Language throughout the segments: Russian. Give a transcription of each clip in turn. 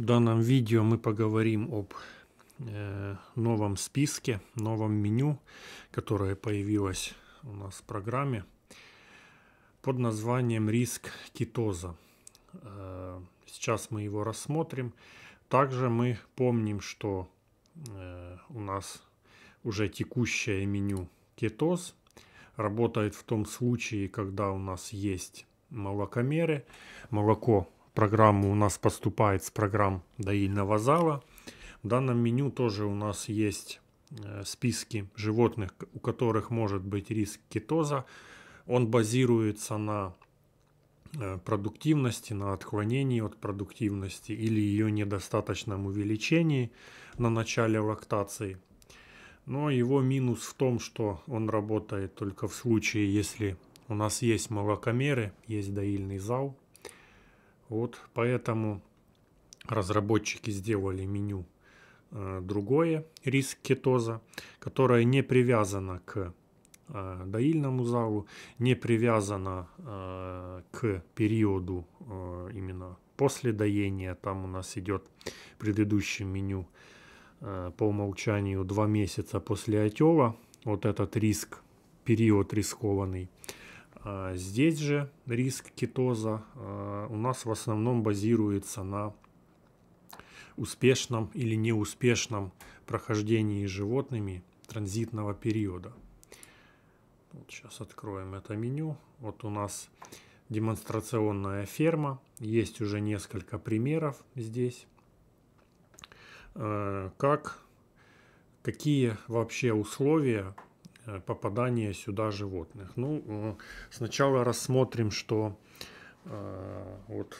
В данном видео мы поговорим об э, новом списке, новом меню, которое появилось у нас в программе под названием «Риск кетоза». Э, сейчас мы его рассмотрим. Также мы помним, что э, у нас уже текущее меню «Кетоз» работает в том случае, когда у нас есть молокомеры. Молоко программу у нас поступает с программ доильного зала. В данном меню тоже у нас есть э, списки животных, у которых может быть риск кетоза. Он базируется на э, продуктивности, на отклонении от продуктивности или ее недостаточном увеличении на начале лактации. Но его минус в том, что он работает только в случае, если у нас есть молокомеры, есть доильный зал – вот поэтому разработчики сделали меню э, другое, риск кетоза, которое не привязано к э, доильному залу, не привязано э, к периоду именно после доения. Там у нас идет предыдущее меню по умолчанию 2 месяца после отела. Вот этот риск, период рискованный. А, здесь же риск кетоза а, у нас в основном базируется на успешном или неуспешном прохождении животными транзитного периода. Вот сейчас откроем это меню. Вот у нас демонстрационная ферма. Есть уже несколько примеров здесь. А, как, какие вообще условия Э, попадания сюда животных. Ну, э, сначала рассмотрим, что э, вот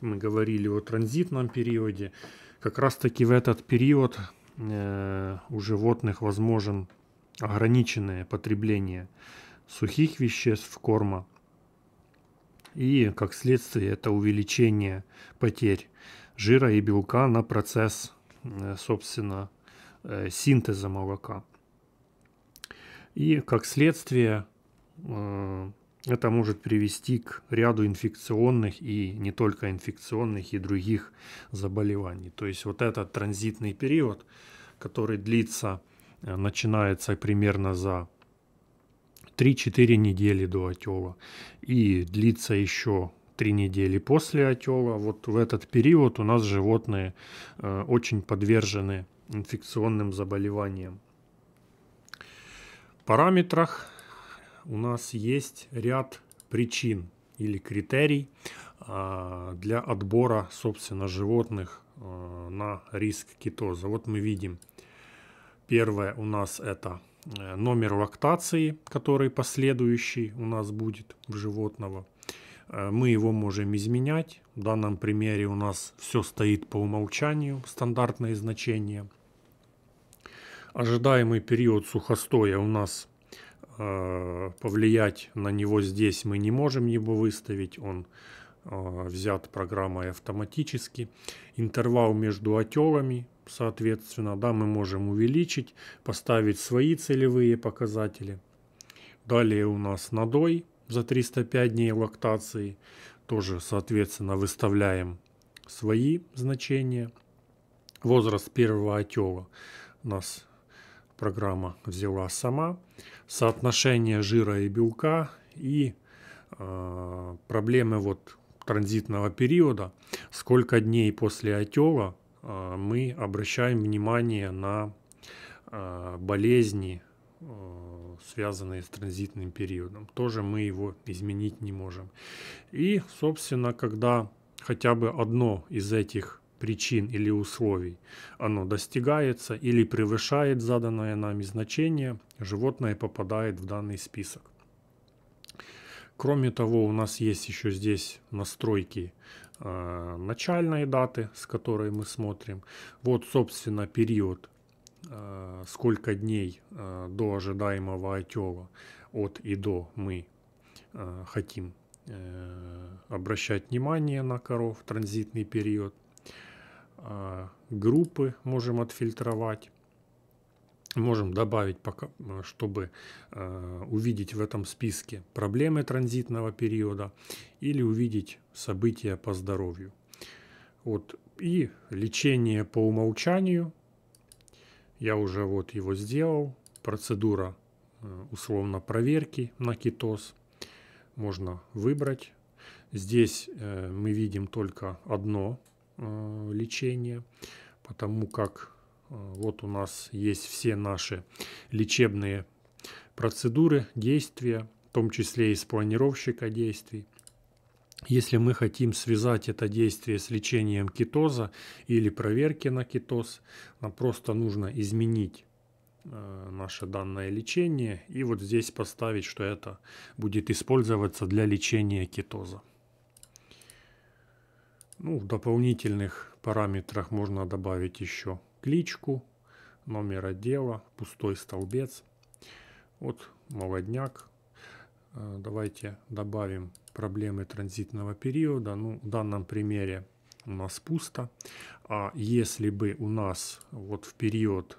мы говорили о транзитном периоде. Как раз-таки в этот период у животных возможен ограниченное потребление сухих веществ корма и, как следствие, это увеличение потерь жира и белка на процесс, собственно, синтеза молока – и как следствие э, это может привести к ряду инфекционных и не только инфекционных и других заболеваний. То есть вот этот транзитный период, который длится, э, начинается примерно за 3-4 недели до отела и длится еще 3 недели после отела. Вот в этот период у нас животные э, очень подвержены инфекционным заболеваниям параметрах у нас есть ряд причин или критерий а, для отбора, собственно, животных а, на риск кетоза. Вот мы видим, первое у нас это э, номер лактации, который последующий у нас будет в животного. Э, мы его можем изменять. В данном примере у нас все стоит по умолчанию, стандартные значения – ожидаемый период сухостоя у нас э, повлиять на него здесь мы не можем его выставить, он э, взят программой автоматически. Интервал между отелами, соответственно, да, мы можем увеличить, поставить свои целевые показатели. Далее у нас надой за 305 дней лактации, тоже, соответственно, выставляем свои значения. Возраст первого отела у нас программа взяла сама. Соотношение жира и белка и э, проблемы вот транзитного периода, сколько дней после отела э, а, мы обращаем внимание на э, болезни, э, связанные с транзитным периодом. Тоже мы его изменить не можем. И, собственно, когда хотя бы одно из этих причин или условий оно достигается или превышает заданное нами значение, животное попадает в данный список. Кроме того, у нас есть еще здесь настройки э, начальной даты, с которой мы смотрим. Вот, собственно, период, э, сколько дней э, до ожидаемого отева от и до мы э, хотим э, обращать внимание на коров, транзитный период – а, группы можем отфильтровать. Можем добавить, пока, а, чтобы э, увидеть в этом списке проблемы транзитного периода или увидеть события по здоровью. Вот. И лечение по умолчанию. Я уже вот его сделал. Процедура э, условно проверки на кетоз. Можно выбрать. Здесь э, мы видим только одно э, лечения, потому как э, вот у нас есть все наши лечебные процедуры, действия, в том числе и с планировщика действий. Если мы хотим связать это действие с лечением кетоза или проверки на кетоз, нам просто нужно изменить э, наше данное лечение и вот здесь поставить, что это будет использоваться для лечения кетоза. Ну, в дополнительных параметрах можно добавить еще кличку, номер отдела, пустой столбец. Вот молодняк. Э, давайте добавим проблемы транзитного периода. Ну, в данном примере у нас пусто. А если бы у нас вот в период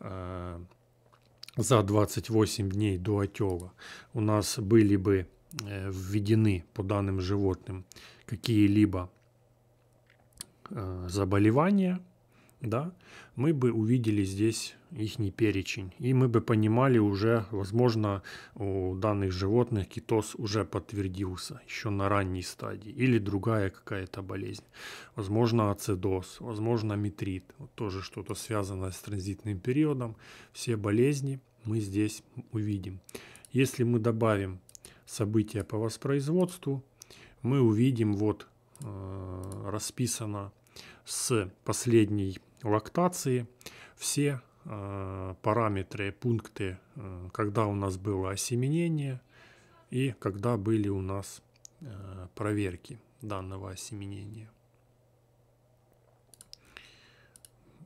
э, за 28 дней до отела у нас были бы э, введены по данным животным какие-либо Э, заболевания, да, мы бы увидели здесь их перечень, и мы бы понимали уже, возможно, у данных животных кетоз уже подтвердился еще на ранней стадии, или другая какая-то болезнь, возможно, ацидоз, возможно, метрит, вот тоже что-то связанное с транзитным периодом, все болезни мы здесь увидим. Если мы добавим события по воспроизводству, мы увидим вот Э, расписано с последней лактации все э, параметры, пункты, э, когда у нас было осеменение и когда были у нас проверки данного осеменения.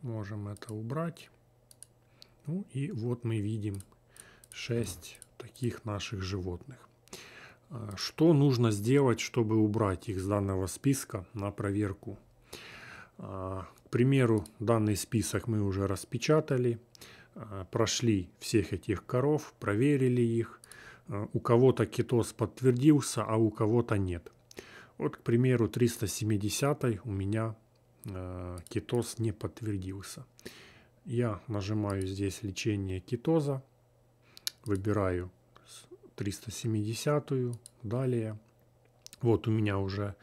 Можем это убрать. Ну и вот мы видим 6 таких наших животных. Э, что нужно сделать, чтобы убрать их с данного списка на проверку? Э, к примеру, данный список мы уже распечатали, э, прошли всех этих коров, проверили их. У кого-то китоз подтвердился, а у кого-то нет. Вот, к примеру, 370 у меня китоз не подтвердился. Я нажимаю здесь лечение китоза, выбираю 370 далее. Вот у меня уже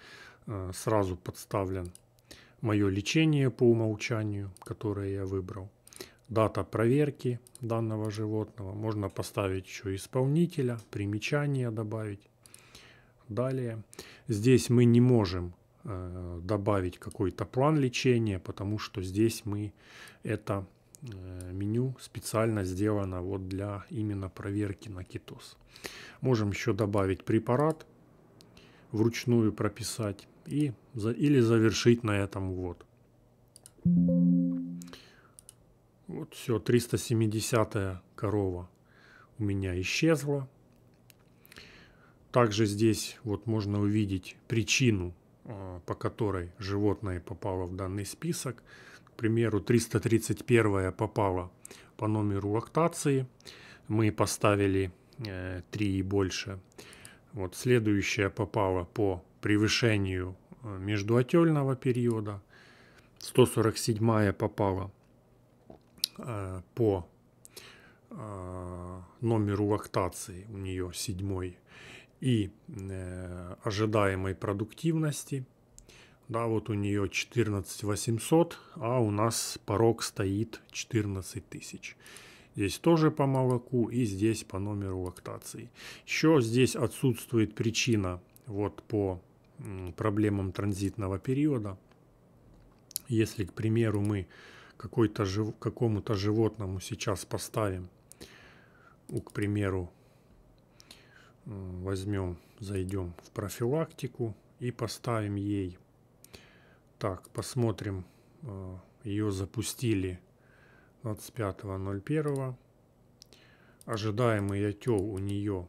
э, сразу подставлен мое лечение по умолчанию, которое я выбрал. Дата проверки данного животного. Можно поставить еще исполнителя, примечание добавить. Далее. Здесь мы не можем э, добавить какой-то план лечения, потому что здесь мы это Э, меню специально сделано вот для именно проверки на кетоз. Можем еще добавить препарат, вручную прописать и, или завершить на этом вот Вот все, 370 корова у меня исчезла. Также здесь вот можно увидеть причину, э, по которой животное попало в данный список примеру, 331 попала по номеру лактации. Мы поставили 3 э, и больше. Вот следующая попала по превышению э, междуотельного периода. 147 попала э, по э, номеру лактации, у нее седьмой, и э, ожидаемой продуктивности – да, вот у нее 14 800, а у нас порог стоит 14 тысяч. Здесь тоже по молоку и здесь по номеру лактации. Еще здесь отсутствует причина вот по проблемам транзитного периода. Если, к примеру, мы жив... какому-то животному сейчас поставим, ну, к примеру, возьмем, зайдем в профилактику и поставим ей так, посмотрим. Э, Ее запустили 25.01. Ожидаемый отел у нее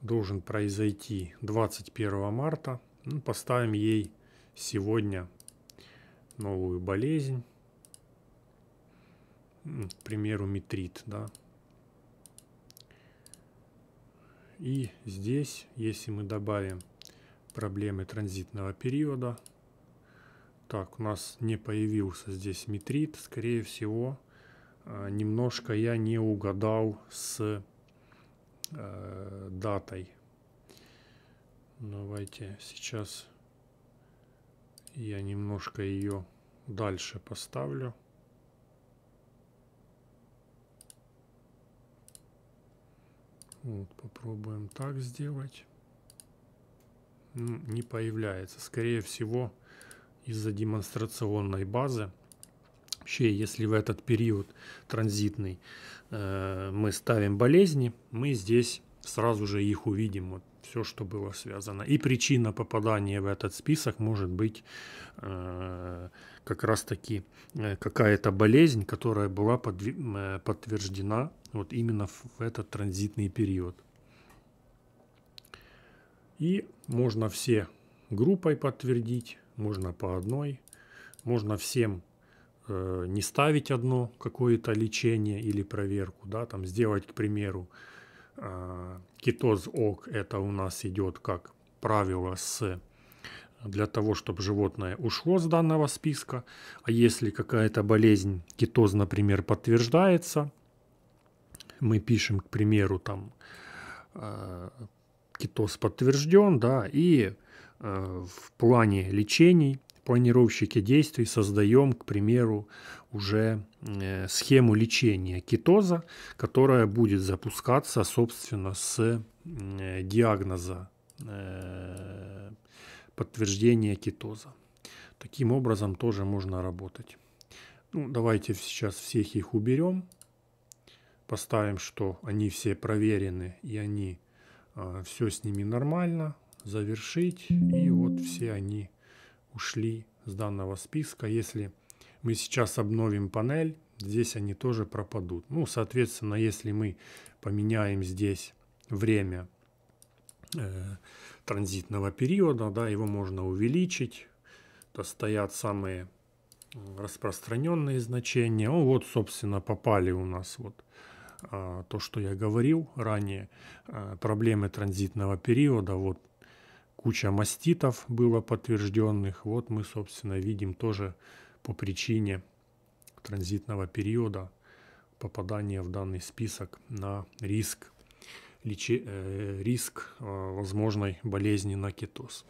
должен произойти 21 марта. Ну, поставим ей сегодня новую болезнь. К примеру, метрит, да. И здесь, если мы добавим проблемы транзитного периода – так, у нас не появился здесь метрит. Скорее всего, а, немножко я не угадал с э, датой. Давайте сейчас я немножко ее дальше поставлю. Вот, попробуем так сделать. не появляется. Скорее всего, из-за демонстрационной базы. Вообще, если в этот период транзитный э, мы ставим болезни, мы здесь сразу же их увидим. Вот все, что было связано. И причина попадания в этот список может быть э, как раз-таки э, какая-то болезнь, которая была подв- э, подтверждена вот именно в этот транзитный период. И можно все группой подтвердить можно по одной, можно всем э, не ставить одно какое-то лечение или проверку, да, там сделать, к примеру, э, кетоз ок, это у нас идет как правило с для того, чтобы животное ушло с данного списка. А если какая-то болезнь, китоз, например, подтверждается, мы пишем, к примеру, там э, кетоз подтвержден, да, и Э, в плане лечений, планировщики действий создаем, к примеру, уже э, схему лечения кетоза, которая будет запускаться, собственно, с э, диагноза подтверждения кетоза. Таким образом тоже можно работать. Ну, давайте сейчас всех их уберем. Поставим, что они все проверены и они все с ними нормально завершить. И вот все они ушли с данного списка. Если мы сейчас обновим панель, здесь они тоже пропадут. Ну, соответственно, если мы поменяем здесь время э, транзитного периода, да, его можно увеличить. То стоят самые распространенные значения. Ну, вот, собственно, попали у нас вот а, то, что я говорил ранее, а, проблемы транзитного периода. Вот Куча маститов было подтвержденных. Вот мы, собственно, видим тоже по причине транзитного периода попадания в данный список на риск, лечи, э, риск э, возможной болезни на кетоз.